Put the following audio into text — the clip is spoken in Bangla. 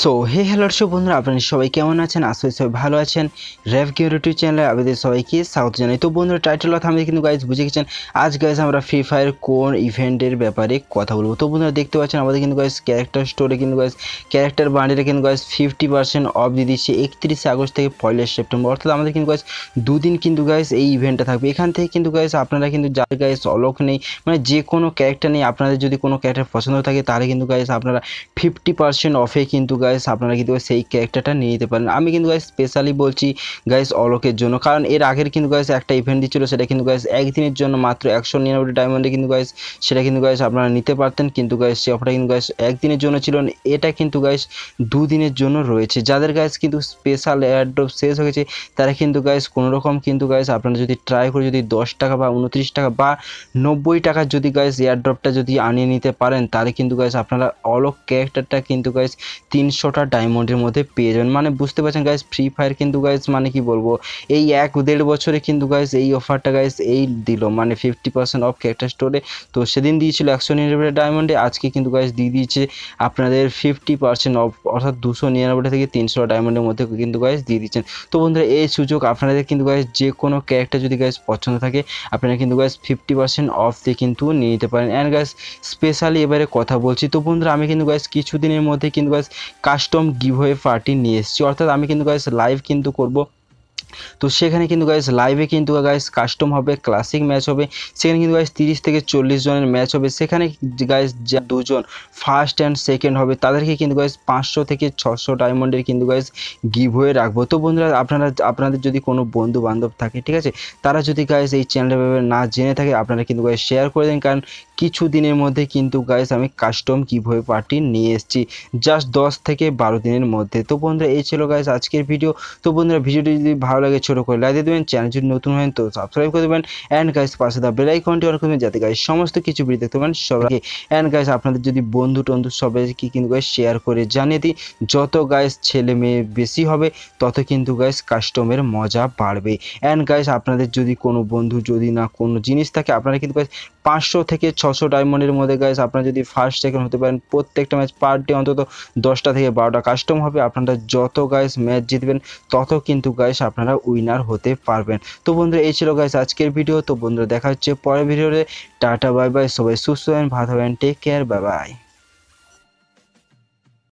সো হে হ্যালো সব বন্ধুরা আপনারা সবাই কেমন আছেন আসলে সবাই ভালো আছেন রেভ গিয়ার ইউটিউব চ্যানেলে আপনাদের সবাইকে সাউথ জানাই তো বন্ধুরা টাইটেল কথা আমাদের কিন্তু গাইজ বুঝে গেছেন আজ গাইজ আমরা ফ্রি ফায়ার কোন ইভেন্টের ব্যাপারে কথা বলবো তো বন্ধুরা দেখতে পাচ্ছেন আমাদের কিন্তু গাইজ ক্যারেক্টার স্টোরে কিন্তু গাইজ ক্যারেক্টার বান্ডিলে কিন্তু গাইজ ফিফটি পার্সেন্ট অফ দিয়ে দিচ্ছে একত্রিশে আগস্ট থেকে পয়লা সেপ্টেম্বর অর্থাৎ আমাদের কিন্তু গাইজ দুদিন কিন্তু গাইজ এই ইভেন্টটা থাকবে এখান থেকে কিন্তু গাইজ আপনারা কিন্তু যার গাইজ অলক নেই মানে যে কোনো ক্যারেক্টার নেই আপনাদের যদি কোনো ক্যারেক্টার পছন্দ থাকে তাহলে কিন্তু গাইজ আপনারা ফিফটি পার্সেন্ট অফে কিন্তু কিন্তু গাইস আপনারা কিন্তু সেই ক্যারেক্টারটা নিয়ে নিতে পারেন আমি কিন্তু গাইস স্পেশালি বলছি গাইস অলোকের জন্য কারণ এর আগের কিন্তু গাইস একটা ইভেন্ট দিচ্ছিলো সেটা কিন্তু গাইস একদিনের জন্য মাত্র একশো নিরানব্বই ডায়মন্ডে কিন্তু গাইস সেটা কিন্তু গাইস আপনারা নিতে পারতেন কিন্তু গাইস সে অফারটা কিন্তু গাইস একদিনের জন্য ছিল এটা কিন্তু গাইস দুদিনের জন্য রয়েছে যাদের গাইস কিন্তু স্পেশাল এয়ারড্রপ শেষ হয়েছে তারা কিন্তু গাইস কোনোরকম কিন্তু গাইস আপনারা যদি ট্রাই করে যদি দশ টাকা বা উনত্রিশ টাকা বা নব্বই টাকা যদি গাইস এয়ারড্রপটা যদি আনিয়ে নিতে পারেন তাহলে কিন্তু গাইস আপনারা অলোক ক্যারেক্টারটা কিন্তু গাইস তিন তিনশোটা ডায়মন্ডের মধ্যে পেয়ে যাবেন মানে বুঝতে পারছেন গাইজ ফ্রি ফায়ার কিন্তু গাইজ মানে কি বলবো এই এক দেড় বছরে কিন্তু গাইজ এই অফারটা গাইজ এই দিল মানে ফিফটি পার্সেন্ট অফ ক্যারেক্টার স্টোরে তো সেদিন দিয়েছিল একশো নিরানব্বই ডায়মন্ডে আজকে কিন্তু গাইজ দিয়ে দিয়েছে আপনাদের ফিফটি পার্সেন্ট অফ অর্থাৎ দুশো নিরানব্বই থেকে তিনশো ডায়মন্ডের মধ্যে কিন্তু গাইজ দিয়ে দিচ্ছেন তো বন্ধুরা এই সুযোগ আপনাদের কিন্তু গাইজ যে কোনো ক্যারেক্টার যদি গাইজ পছন্দ থাকে আপনারা কিন্তু গাইজ ফিফটি পার্সেন্ট অফ দিয়ে কিন্তু নিয়ে নিতে পারেন অ্যান্ড গাইজ স্পেশালি এবারে কথা বলছি তো বন্ধুরা আমি কিন্তু গাইজ কিছুদিনের মধ্যে কিন্তু গাইজ কাস্টম গিভ হয়ে পার্টি নিয়ে এসেছি অর্থাৎ আমি কিন্তু গাইস লাইভ কিন্তু করব তো সেখানে কিন্তু গাইস লাইভে কিন্তু গাইস কাস্টম হবে ক্লাসিক ম্যাচ হবে সেখানে কিন্তু গাইস তিরিশ থেকে চল্লিশ জনের ম্যাচ হবে সেখানে গাইস যা দুজন ফার্স্ট অ্যান্ড সেকেন্ড হবে তাদেরকে কিন্তু গাইস পাঁচশো থেকে ছশো ডায়মন্ডের কিন্তু গাইস হয়ে রাখবো তো বন্ধুরা আপনারা আপনাদের যদি কোনো বন্ধু বান্ধব থাকে ঠিক আছে তারা যদি গাইস এই চ্যানেলটা না জেনে থাকে আপনারা কিন্তু গাইস শেয়ার করে দিন কারণ কিছু দিনের মধ্যে কিন্তু গাইস আমি কাস্টম কিভাবে পার্টি নিয়ে এসেছি জাস্ট দশ থেকে বারো দিনের মধ্যে তো বন্ধুরা এই ছিল গাইস আজকের ভিডিও তো বন্ধুরা ভিডিওটি যদি ভালো লাগে ছোটো করে লাইক দিয়ে দেবেন চ্যানেল যদি নতুন হয় তো সাবস্ক্রাইব করে দেবেন অ্যান্ড গাইস পাশে দা বেল আইকনটি অন করবেন যাতে গাইস সমস্ত কিছু ভিডিও দেখতে পারেন সবাইকে অ্যান্ড গাইস আপনাদের যদি বন্ধু টন্ধু সবাইকে কিন্তু গাইস শেয়ার করে জানিয়ে দিই যত গাইস ছেলে মেয়ে বেশি হবে তত কিন্তু গাইস কাস্টমের মজা বাড়বে অ্যান্ড গাইস আপনাদের যদি কোনো বন্ধু যদি না কোনো জিনিস থাকে আপনারা কিন্তু গাইস পাঁচশো থেকে ছশো ডায়মন্ডের মধ্যে গাইস আপনারা যদি ফার্স্ট সেকেন্ড হতে পারেন প্রত্যেকটা ম্যাচ পার ডে অন্তত দশটা থেকে বারোটা কাস্টম হবে আপনারা যত গাইস ম্যাচ জিতবেন তত কিন্তু গাইস আপনারা উইনার হতে পারবেন তো বন্ধুরা এই ছিল গাইস আজকের ভিডিও তো বন্ধুরা দেখা হচ্ছে পরের ভিডিওতে টাটা বাই বাই সবাই সুস্থ হবেন ভালো হবেন টেক কেয়ার বাই বাই